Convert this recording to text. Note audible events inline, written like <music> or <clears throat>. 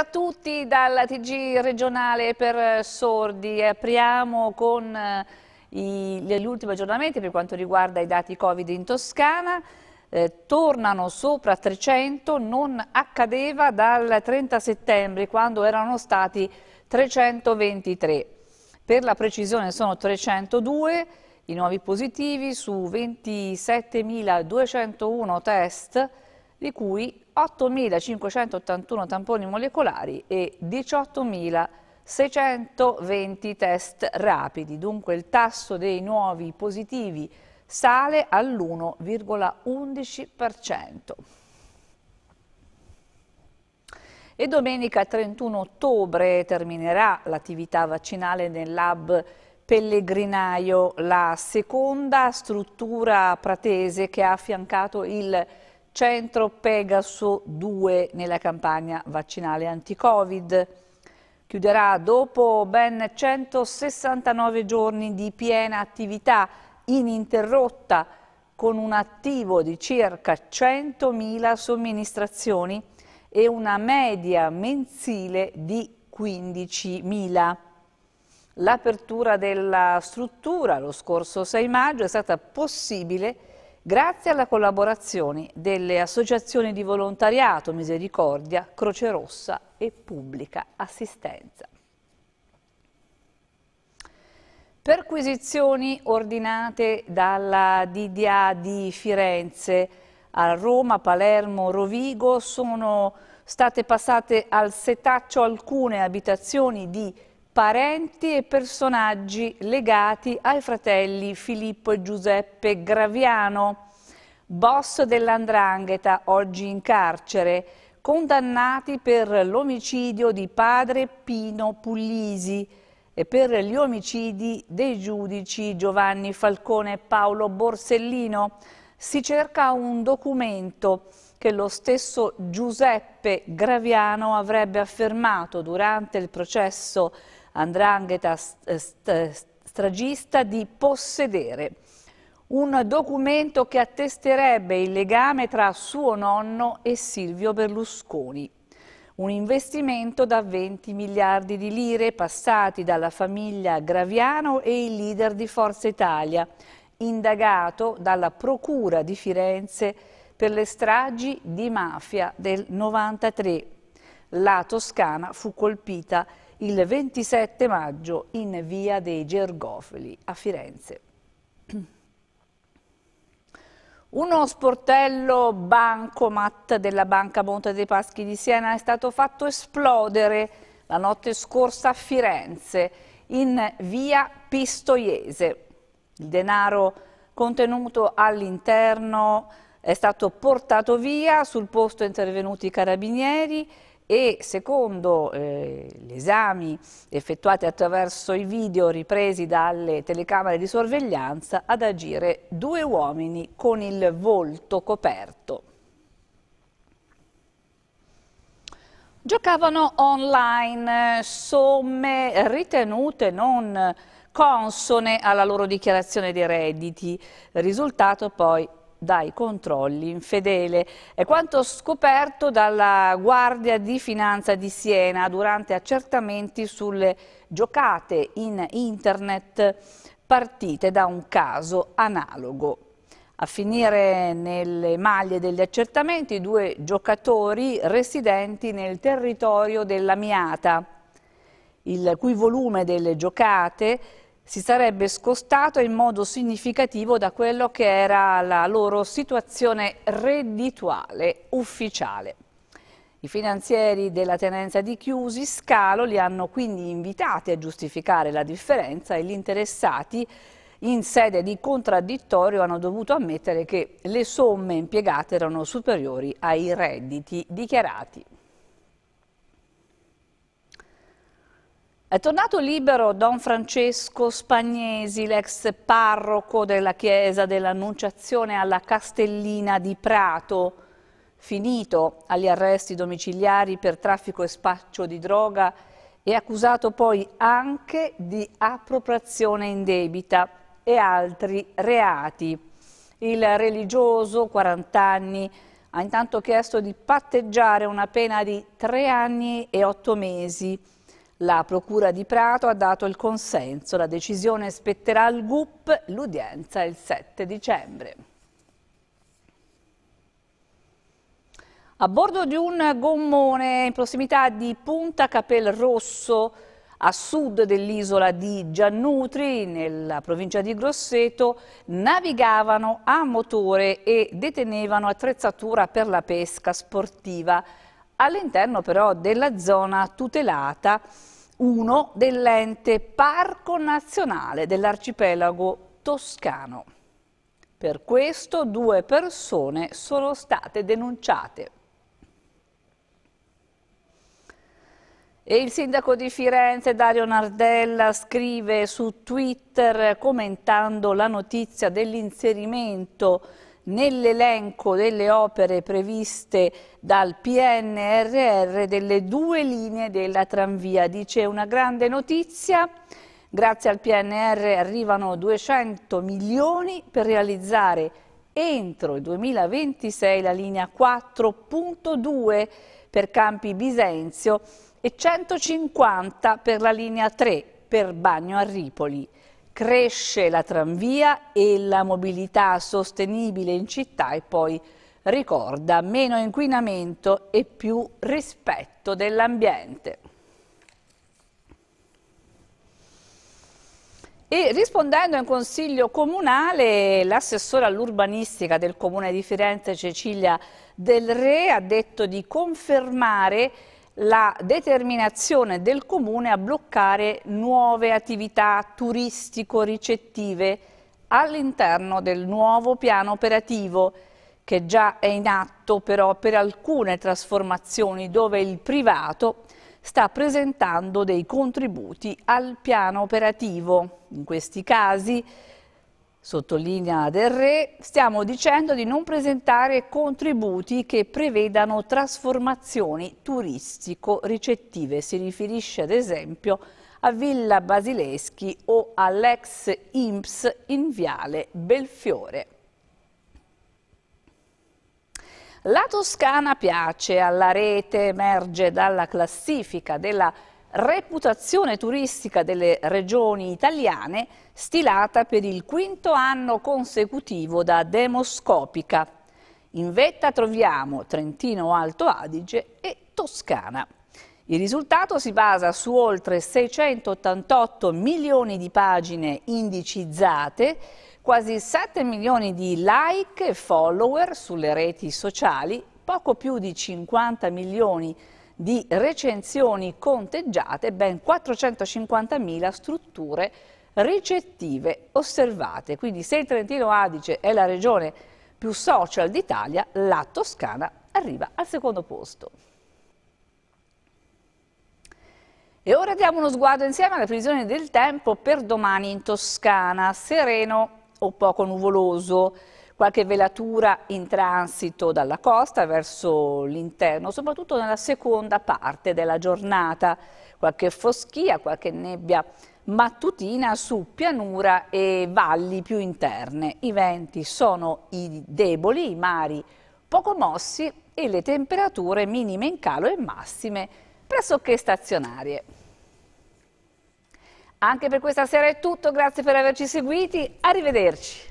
a tutti dal TG regionale per eh, sordi. Apriamo con eh, gli ultimi aggiornamenti per quanto riguarda i dati Covid in Toscana. Eh, tornano sopra 300, non accadeva dal 30 settembre quando erano stati 323. Per la precisione sono 302 i nuovi positivi su 27.201 test di cui 8.581 tamponi molecolari e 18.620 test rapidi. Dunque il tasso dei nuovi positivi sale all'1,11%. E domenica 31 ottobre terminerà l'attività vaccinale nel lab Pellegrinaio, la seconda struttura pratese che ha affiancato il Centro Pegaso 2 nella campagna vaccinale anti-Covid. Chiuderà dopo ben 169 giorni di piena attività ininterrotta con un attivo di circa 100.000 somministrazioni e una media mensile di 15.000. L'apertura della struttura lo scorso 6 maggio è stata possibile grazie alla collaborazione delle associazioni di volontariato Misericordia, Croce Rossa e Pubblica Assistenza. Perquisizioni ordinate dalla DDA di Firenze a Roma, Palermo, Rovigo sono state passate al setaccio alcune abitazioni di parenti e personaggi legati ai fratelli Filippo e Giuseppe Graviano, boss dell'Andrangheta, oggi in carcere, condannati per l'omicidio di padre Pino Puglisi e per gli omicidi dei giudici Giovanni Falcone e Paolo Borsellino. Si cerca un documento che lo stesso Giuseppe Graviano avrebbe affermato durante il processo andrangheta eh, eh, stragista di possedere un documento che attesterebbe il legame tra suo nonno e Silvio Berlusconi. Un investimento da 20 miliardi di lire passati dalla famiglia Graviano e il leader di Forza Italia, indagato dalla Procura di Firenze per le stragi di mafia del 93. La Toscana fu colpita il 27 maggio in via dei Gergofili a Firenze. <clears throat> Uno sportello bancomat della Banca Monte dei Paschi di Siena è stato fatto esplodere la notte scorsa a Firenze in via Pistoiese. Il denaro contenuto all'interno è stato portato via, sul posto intervenuti i carabinieri e secondo eh, gli esami effettuati attraverso i video ripresi dalle telecamere di sorveglianza ad agire due uomini con il volto coperto. Giocavano online somme ritenute non consone alla loro dichiarazione dei redditi, risultato poi dai controlli infedele. È quanto scoperto dalla Guardia di Finanza di Siena durante accertamenti sulle giocate in internet partite da un caso analogo. A finire nelle maglie degli accertamenti due giocatori residenti nel territorio della Miata, il cui volume delle giocate si sarebbe scostato in modo significativo da quello che era la loro situazione reddituale ufficiale. I finanzieri della tenenza di Chiusi Scalo li hanno quindi invitati a giustificare la differenza e gli interessati in sede di contraddittorio hanno dovuto ammettere che le somme impiegate erano superiori ai redditi dichiarati. È tornato libero Don Francesco Spagnesi, l'ex parroco della chiesa dell'Annunciazione alla Castellina di Prato, finito agli arresti domiciliari per traffico e spaccio di droga e accusato poi anche di appropriazione indebita e altri reati. Il religioso, 40 anni, ha intanto chiesto di patteggiare una pena di 3 anni e 8 mesi la Procura di Prato ha dato il consenso, la decisione spetterà al GUP, l'udienza il 7 dicembre. A bordo di un gommone in prossimità di Punta Capel Rosso, a sud dell'isola di Giannutri, nella provincia di Grosseto, navigavano a motore e detenevano attrezzatura per la pesca sportiva all'interno però della zona tutelata 1 dell'ente Parco Nazionale dell'arcipelago toscano. Per questo due persone sono state denunciate. E il sindaco di Firenze Dario Nardella scrive su Twitter commentando la notizia dell'inserimento nell'elenco delle opere previste dal PNRR delle due linee della tranvia. Dice una grande notizia, grazie al PNR arrivano 200 milioni per realizzare entro il 2026 la linea 4.2 per Campi Bisenzio e 150 per la linea 3 per Bagno a Ripoli. Cresce la tranvia e la mobilità sostenibile in città e poi ricorda meno inquinamento e più rispetto dell'ambiente. E rispondendo a consiglio comunale, l'assessore all'urbanistica del comune di Firenze Cecilia Del Re ha detto di confermare la determinazione del Comune a bloccare nuove attività turistico-ricettive all'interno del nuovo piano operativo che già è in atto però per alcune trasformazioni dove il privato sta presentando dei contributi al piano operativo. In questi casi Sottolinea Del Re, stiamo dicendo di non presentare contributi che prevedano trasformazioni turistico-ricettive. Si riferisce ad esempio a Villa Basileschi o all'ex IMPS in Viale Belfiore. La Toscana piace alla rete, emerge dalla classifica della reputazione turistica delle regioni italiane stilata per il quinto anno consecutivo da Demoscopica. In vetta troviamo Trentino Alto Adige e Toscana. Il risultato si basa su oltre 688 milioni di pagine indicizzate, quasi 7 milioni di like e follower sulle reti sociali, poco più di 50 milioni di di recensioni conteggiate, ben 450.000 strutture ricettive osservate. Quindi se il Trentino Adige è la regione più social d'Italia, la Toscana arriva al secondo posto. E ora diamo uno sguardo insieme alla previsione del tempo per domani in Toscana, sereno o poco nuvoloso qualche velatura in transito dalla costa verso l'interno, soprattutto nella seconda parte della giornata, qualche foschia, qualche nebbia mattutina su pianura e valli più interne. I venti sono i deboli, i mari poco mossi e le temperature minime in calo e massime pressoché stazionarie. Anche per questa sera è tutto, grazie per averci seguiti, arrivederci.